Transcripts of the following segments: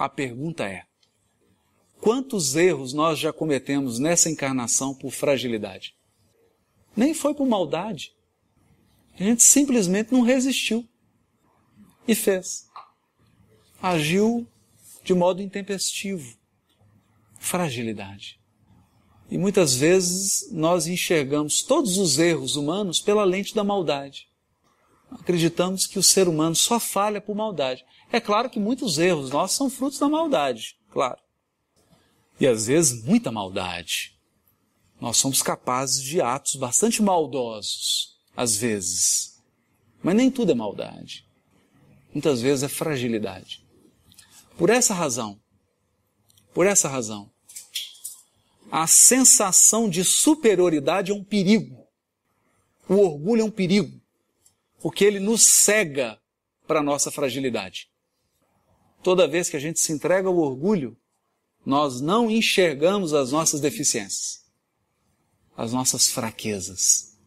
A pergunta é: quantos erros nós já cometemos nessa encarnação por fragilidade? Nem foi por maldade. A gente simplesmente não resistiu e fez. Agiu de modo intempestivo. Fragilidade. E muitas vezes nós enxergamos todos os erros humanos pela lente da maldade acreditamos que o ser humano só falha por maldade. É claro que muitos erros nossos são frutos da maldade, claro. E às vezes muita maldade. Nós somos capazes de atos bastante maldosos, às vezes. Mas nem tudo é maldade. Muitas vezes é fragilidade. Por essa razão, por essa razão, a sensação de superioridade é um perigo. O orgulho é um perigo porque ele nos cega para a nossa fragilidade. Toda vez que a gente se entrega ao orgulho, nós não enxergamos as nossas deficiências, as nossas fraquezas.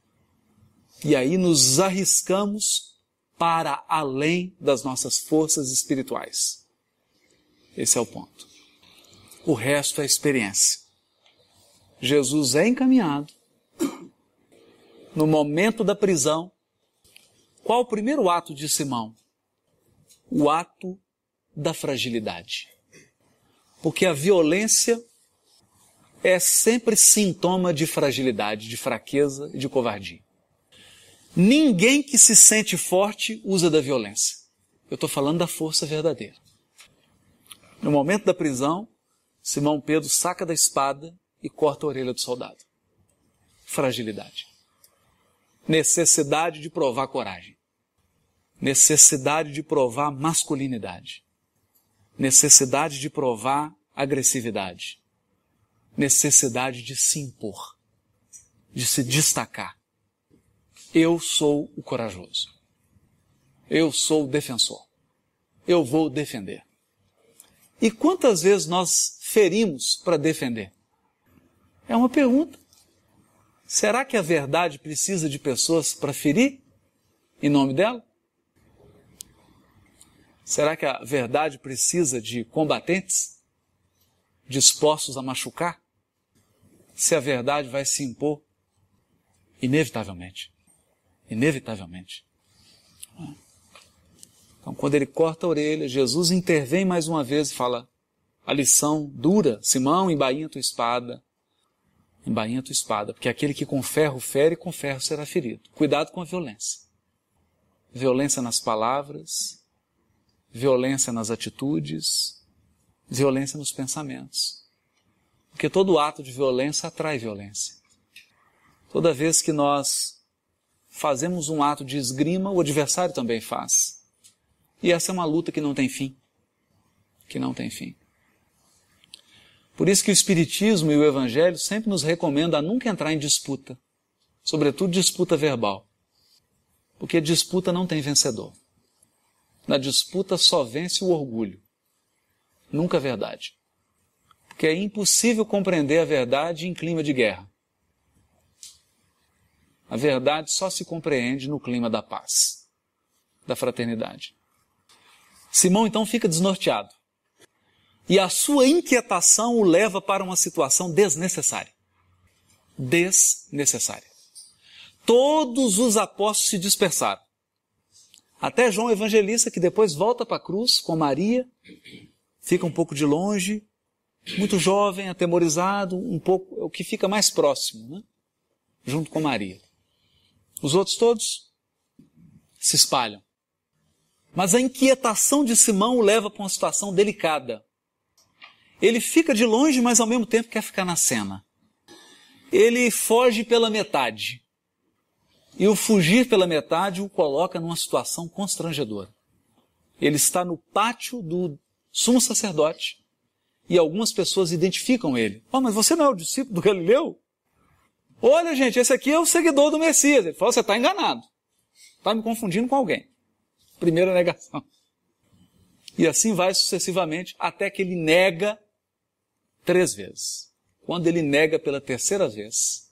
E aí nos arriscamos para além das nossas forças espirituais. Esse é o ponto. O resto é experiência. Jesus é encaminhado. No momento da prisão, qual o primeiro ato de Simão? O ato da fragilidade. Porque a violência é sempre sintoma de fragilidade, de fraqueza e de covardia. Ninguém que se sente forte usa da violência. Eu estou falando da força verdadeira. No momento da prisão, Simão Pedro saca da espada e corta a orelha do soldado. Fragilidade necessidade de provar coragem, necessidade de provar masculinidade, necessidade de provar agressividade, necessidade de se impor, de se destacar. Eu sou o corajoso. Eu sou o defensor. Eu vou defender. E quantas vezes nós ferimos para defender? É uma pergunta. Será que a verdade precisa de pessoas para ferir em nome dela? Será que a verdade precisa de combatentes dispostos a machucar? Se a verdade vai se impor inevitavelmente. Inevitavelmente. Então, quando ele corta a orelha, Jesus intervém mais uma vez e fala: a lição dura, Simão, embainha tua espada, Embainha a tua espada, porque aquele que com ferro fere, com ferro será ferido. Cuidado com a violência. Violência nas palavras, violência nas atitudes, violência nos pensamentos. Porque todo ato de violência atrai violência. Toda vez que nós fazemos um ato de esgrima, o adversário também faz. E essa é uma luta que não tem fim. Que não tem fim. Por isso que o Espiritismo e o Evangelho sempre nos recomendam a nunca entrar em disputa, sobretudo disputa verbal. Porque disputa não tem vencedor. Na disputa só vence o orgulho, nunca a verdade. Porque é impossível compreender a verdade em clima de guerra. A verdade só se compreende no clima da paz, da fraternidade. Simão então fica desnorteado. E a sua inquietação o leva para uma situação desnecessária. Desnecessária. Todos os apóstolos se dispersaram. Até João Evangelista, que depois volta para a cruz com Maria, fica um pouco de longe, muito jovem, atemorizado, um pouco, é o que fica mais próximo, né? junto com Maria. Os outros todos se espalham. Mas a inquietação de Simão o leva para uma situação delicada. Ele fica de longe, mas ao mesmo tempo quer ficar na cena. Ele foge pela metade. E o fugir pela metade o coloca numa situação constrangedora. Ele está no pátio do sumo sacerdote e algumas pessoas identificam ele. Oh, mas você não é o discípulo do Galileu? Olha, gente, esse aqui é o seguidor do Messias. Ele fala: você está enganado. Está me confundindo com alguém. Primeira negação. E assim vai sucessivamente até que ele nega três vezes. Quando ele nega pela terceira vez,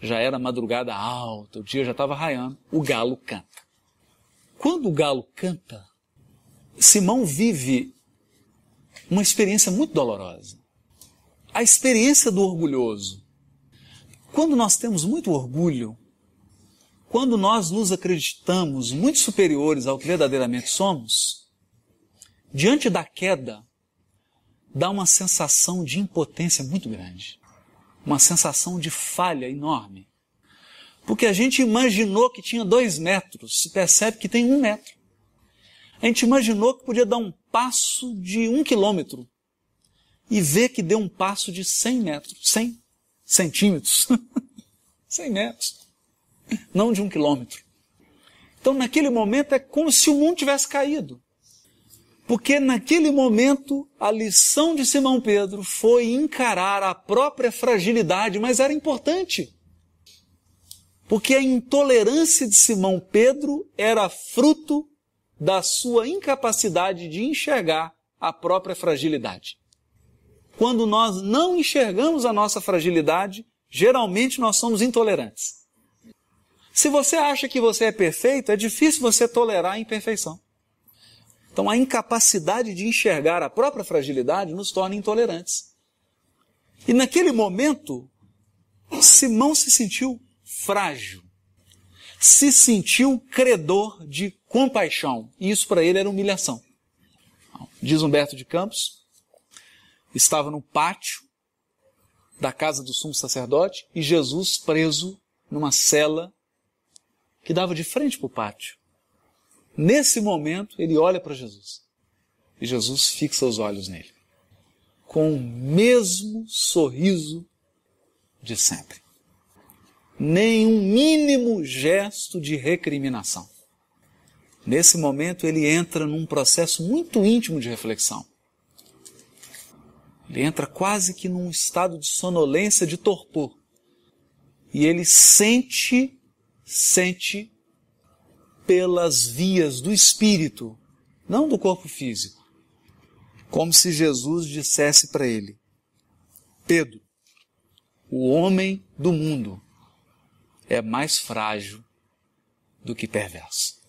já era madrugada alta, o dia já estava raiando, o galo canta. Quando o galo canta, Simão vive uma experiência muito dolorosa. A experiência do orgulhoso. Quando nós temos muito orgulho, quando nós nos acreditamos muito superiores ao que verdadeiramente somos, diante da queda, dá uma sensação de impotência muito grande, uma sensação de falha enorme. Porque a gente imaginou que tinha dois metros, se percebe que tem um metro. A gente imaginou que podia dar um passo de um quilômetro e ver que deu um passo de 100 metros, 100 centímetros, 100 metros, não de um quilômetro. Então, naquele momento, é como se o mundo tivesse caído. Porque naquele momento a lição de Simão Pedro foi encarar a própria fragilidade, mas era importante. Porque a intolerância de Simão Pedro era fruto da sua incapacidade de enxergar a própria fragilidade. Quando nós não enxergamos a nossa fragilidade, geralmente nós somos intolerantes. Se você acha que você é perfeito, é difícil você tolerar a imperfeição. Então a incapacidade de enxergar a própria fragilidade nos torna intolerantes. E naquele momento, Simão se sentiu frágil, se sentiu credor de compaixão. E isso para ele era humilhação. Diz Humberto de Campos, estava no pátio da casa do sumo sacerdote e Jesus preso numa cela que dava de frente para o pátio. Nesse momento, ele olha para Jesus e Jesus fixa os olhos nele com o mesmo sorriso de sempre. Nenhum mínimo gesto de recriminação. Nesse momento, ele entra num processo muito íntimo de reflexão. Ele entra quase que num estado de sonolência, de torpor. E ele sente, sente pelas vias do espírito, não do corpo físico. Como se Jesus dissesse para ele: Pedro, o homem do mundo é mais frágil do que perverso.